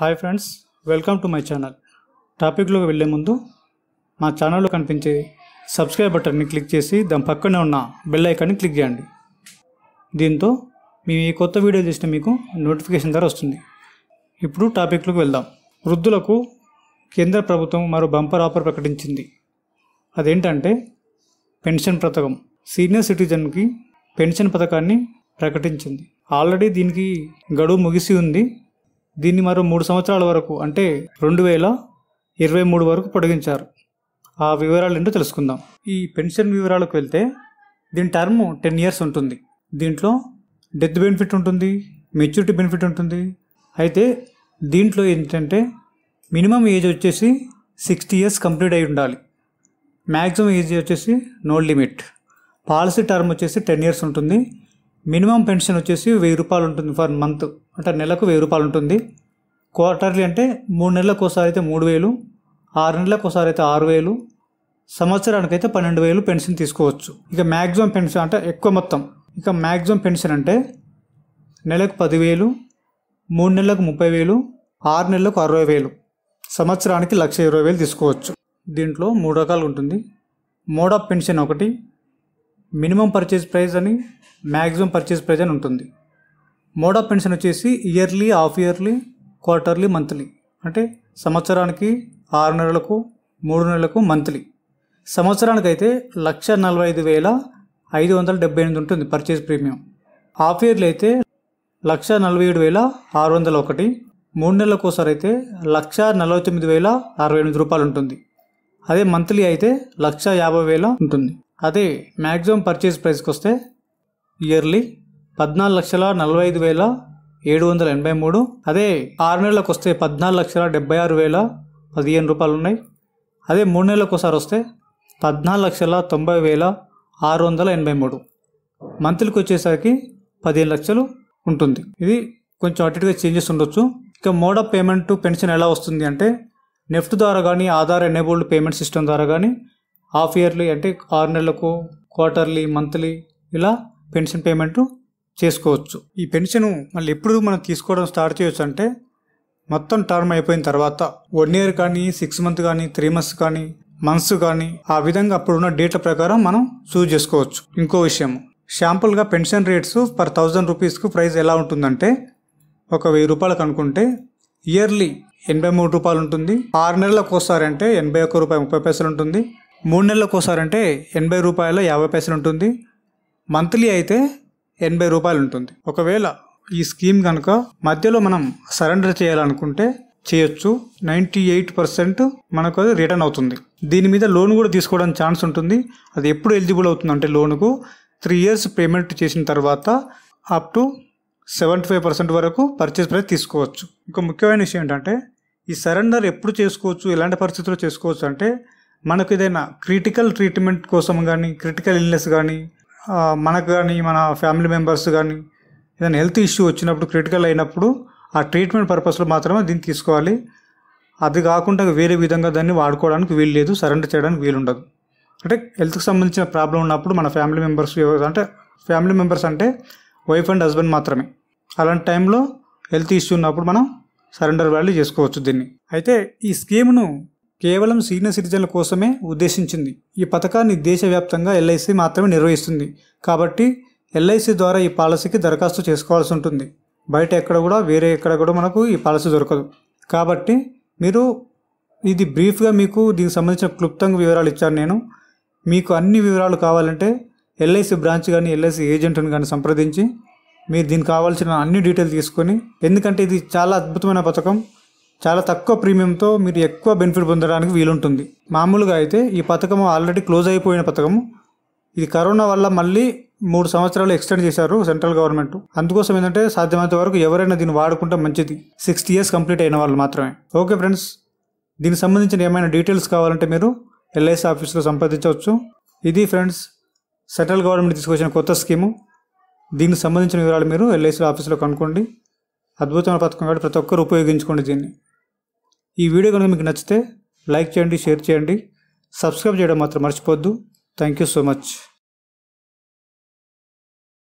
hi friends welcome to my channel టాపిక్లోకి వెళ్ళే ముందు మా ఛానల్లో కనిపించే సబ్స్క్రైబ్ బటన్ని క్లిక్ చేసి దాని పక్కనే ఉన్న బెల్ ఐకాన్ని క్లిక్ చేయండి దీంతో మేము ఈ కొత్త వీడియో చేసిన మీకు నోటిఫికేషన్ ద్వారా వస్తుంది ఇప్పుడు టాపిక్లోకి వెళ్దాం వృద్ధులకు కేంద్ర ప్రభుత్వం మరో బంపర్ ఆఫర్ ప్రకటించింది అదేంటంటే పెన్షన్ పథకం సీనియర్ సిటిజన్కి పెన్షన్ పథకాన్ని ప్రకటించింది ఆల్రెడీ దీనికి గడువు ముగిసి ఉంది దీన్ని మరో మూడు సంవత్సరాల వరకు అంటే రెండు వేల ఇరవై మూడు వరకు పొడిగించారు ఆ వివరాలు ఏంటో తెలుసుకుందాం ఈ పెన్షన్ వివరాలకు వెళ్తే దీని టర్మ్ టెన్ ఇయర్స్ ఉంటుంది దీంట్లో డెత్ బెనిఫిట్ ఉంటుంది మెచ్యూరిటీ బెనిఫిట్ ఉంటుంది అయితే దీంట్లో ఏంటంటే మినిమం ఏజ్ వచ్చేసి సిక్స్టీ ఇయర్స్ కంప్లీట్ అయి ఉండాలి మ్యాక్సిమం ఏజ్ వచ్చేసి నో లిమిట్ పాలసీ టర్మ్ వచ్చేసి టెన్ ఇయర్స్ ఉంటుంది మినిమం పెన్షన్ వచ్చేసి వెయ్యి రూపాయలు ఉంటుంది ఫర్ మంత్ అంటే నెలకు వెయ్యి రూపాయలు ఉంటుంది క్వార్టర్లీ అంటే మూడు నెలలకు ఒకసారి అయితే మూడు వేలు ఆరు నెలలకు ఒకసారి అయితే ఆరు వేలు సంవత్సరానికి అయితే పన్నెండు వేలు పెన్షన్ తీసుకోవచ్చు ఇక మ్యాక్సిమం పెన్షన్ అంటే ఎక్కువ మొత్తం ఇక మ్యాక్సిమం పెన్షన్ అంటే నెలకు పదివేలు మూడు నెలలకు ముప్పై వేలు ఆరు నెలలకు అరవై వేలు సంవత్సరానికి లక్ష ఇరవై వేలు తీసుకోవచ్చు దీంట్లో మూడు రకాలు ఉంటుంది మోడ్ ఆఫ్ పెన్షన్ ఒకటి మినిమం పర్చేస్ ప్రైస్ అని మ్యాక్సిమం పర్చేస్ ప్రైస్ అని ఉంటుంది మోడ్ ఆఫ్ పెన్షన్ వచ్చేసి yearly half yearly quarterly monthly అంటే సంవత్సరానికి ఆరు నెలలకు మూడు నెలలకు మంత్లీ సంవత్సరానికి అయితే లక్ష నలభై ఐదు వేల ఐదు వందల డెబ్బై ఎనిమిది ఉంటుంది పర్చేజ్ ప్రీమియం హాఫ్ ఇయర్లీ అయితే లక్ష నలభై ఏడు వేల ఆరు వందల ఒకటి మూడు నెలలకు ఒకసారి అయితే లక్ష నలభై తొమ్మిది వేల అరవై ఎనిమిది రూపాయలు ఉంటుంది అదే మంత్లీ అయితే లక్ష యాభై వేల ఉంటుంది అదే మ్యాక్సిమం పర్చేజ్ ప్రైస్కి వస్తే ఇయర్లీ పద్నాలుగు లక్షల నలభై ఐదు వేల ఏడు వందల ఎనభై మూడు అదే ఆరు నెలలకు వస్తే పద్నాలుగు లక్షల డెబ్బై ఆరు వేల పదిహేను రూపాయలు ఉన్నాయి అదే మూడు నెలలకు ఒకసారి వస్తే పద్నాలుగు లక్షల తొంభై వేల ఆరు వందల ఎనభై మూడు మంత్లీకి వచ్చేసరికి పదిహేను లక్షలు ఉంటుంది ఇది కొంచెం అటుగా చేంజెస్ ఉండొచ్చు ఇక మోడ పేమెంట్ పెన్షన్ ఎలా వస్తుంది అంటే నెఫ్ట్ ద్వారా కానీ ఆధార్ ఎనేబుల్డ్ పేమెంట్ సిస్టమ్ ద్వారా కానీ హాఫ్ ఇయర్లీ అంటే ఆరు నెలలకు క్వార్టర్లీ మంత్లీ ఇలా పెన్షన్ పేమెంట్ చేసుకోవచ్చు ఈ పెన్షన్ మళ్ళీ ఎప్పుడు మనం తీసుకోవడం స్టార్ట్ చేయొచ్చు అంటే మొత్తం టర్మ్ అయిపోయిన తర్వాత వన్ ఇయర్ కానీ సిక్స్ మంత్ కానీ త్రీ మంత్స్ కానీ మంత్స్ కానీ ఆ విధంగా అప్పుడున్న డేట్ల ప్రకారం మనం చూజ్ చేసుకోవచ్చు ఇంకో విషయం షాంపుల్గా పెన్షన్ రేట్స్ పర్ థౌజండ్ రూపీస్కు ప్రైస్ ఎలా ఉంటుందంటే ఒక వెయ్యి రూపాయలకు అనుకుంటే ఇయర్లీ ఎనభై మూడు రూపాయలు ఉంటుంది ఆరు నెలలకు ఒకసారి అంటే ఎనభై ఒక్క రూపాయి ముప్పై పైసలు ఉంటుంది మూడు నెలలకు ఒకసారి అంటే ఎనభై రూపాయల యాభై పైసలు ఉంటుంది మంత్లీ అయితే ఎనభై రూపాయలు ఉంటుంది ఒకవేళ ఈ స్కీమ్ కనుక మధ్యలో మనం సరెండర్ చేయాలనుకుంటే చేయొచ్చు నైంటీ ఎయిట్ పర్సెంట్ మనకు అది రిటర్న్ అవుతుంది దీని మీద లోన్ కూడా తీసుకోవడానికి ఛాన్స్ ఉంటుంది అది ఎప్పుడు ఎలిజిబుల్ అవుతుంది అంటే లోనుకు త్రీ ఇయర్స్ పేమెంట్ చేసిన తర్వాత up to seventy five percent వరకు పర్చేస్ ప్రైస్ తీసుకోవచ్చు ఇంకా ముఖ్యమైన విషయం ఏంటంటే ఈ సరెండర్ ఎప్పుడు చేసుకోవచ్చు ఎలాంటి పరిస్థితుల్లో చేసుకోవచ్చు అంటే మనకు ఏదైనా క్రిటికల్ ట్రీట్మెంట్ కోసం కానీ క్రిటికల్ ఇల్నెస్ కానీ మనకు కానీ మన ఫ్యామిలీ మెంబర్స్ కానీ ఏదైనా హెల్త్ ఇష్యూ వచ్చినప్పుడు క్రిటికల్ అయినప్పుడు ఆ ట్రీట్మెంట్ పర్పస్లో మాత్రమే దీన్ని తీసుకోవాలి అది కాకుండా వేరే విధంగా దాన్ని వాడుకోవడానికి వీలు లేదు సరెండర్ చేయడానికి వీలు ఉండదు అంటే హెల్త్కి సంబంధించిన ప్రాబ్లం ఉన్నప్పుడు మన ఫ్యామిలీ మెంబర్స్ అంటే ఫ్యామిలీ మెంబర్స్ అంటే వైఫ్ అండ్ హస్బెండ్ మాత్రమే అలాంటి టైంలో హెల్త్ ఇష్యూ ఉన్నప్పుడు మనం సరెండర్ వాల్యూ చేసుకోవచ్చు దీన్ని అయితే ఈ స్కీమ్ను కేవలం సీనియర్ సిటిజన్ల కోసమే ఉద్దేశించింది ఈ పథకాన్ని దేశవ్యాప్తంగా ఎల్ఐసి మాత్రమే నిర్వహిస్తుంది కాబట్టి ఎల్ఐసి ద్వారా ఈ పాలసీకి దరఖాస్తు చేసుకోవాల్సి ఉంటుంది బయట ఎక్కడ కూడా వేరే ఎక్కడ కూడా మనకు ఈ పాలసీ దొరకదు కాబట్టి మీరు ఇది బ్రీఫ్గా మీకు దీనికి సంబంధించిన క్లుప్తంగా వివరాలు ఇచ్చాను నేను మీకు అన్ని వివరాలు కావాలంటే ఎల్ఐసి బ్రాంచ్ కానీ ఎల్ఐసి ఏజెంట్ని కానీ సంప్రదించి మీరు దీనికి కావాల్సిన అన్ని డీటెయిల్ తీసుకొని ఎందుకంటే ఇది చాలా అద్భుతమైన పథకం చాలా తక్కువ ప్రీమియంతో మీరు ఎక్కువ బెనిఫిట్ పొందడానికి వీలుంటుంది మామూలుగా అయితే ఈ పథకం ఆల్రెడీ క్లోజ్ అయిపోయిన పథకం ఇది కరోనా వల్ల మళ్ళీ మూడు సంవత్సరాలు ఎక్స్టెండ్ చేశారు సెంట్రల్ గవర్నమెంట్ అందుకోసం ఏంటంటే సాధ్యమైనంత వరకు ఎవరైనా దీన్ని వాడుకుంటే మంచిది సిక్స్టీ ఇయర్స్ కంప్లీట్ అయిన వాళ్ళు మాత్రమే ఓకే ఫ్రెండ్స్ దీనికి సంబంధించిన ఏమైనా డీటెయిల్స్ కావాలంటే మీరు ఎల్ఐసి ఆఫీస్లో సంప్రదించవచ్చు ఇది ఫ్రెండ్స్ సెంట్రల్ గవర్నమెంట్ తీసుకొచ్చిన కొత్త స్కీము దీనికి సంబంధించిన వివరాలు మీరు ఎల్ఐసి ఆఫీస్లో కనుక్కోండి అద్భుతమైన పథకం కాబట్టి ప్రతి ఒక్కరు ఉపయోగించుకోండి దీన్ని ఈ వీడియో కనుక మీకు నచ్చితే లైక్ చేయండి షేర్ చేయండి సబ్స్క్రైబ్ చేయడం మాత్రం మర్చిపోద్దు థ్యాంక్ యూ సో మచ్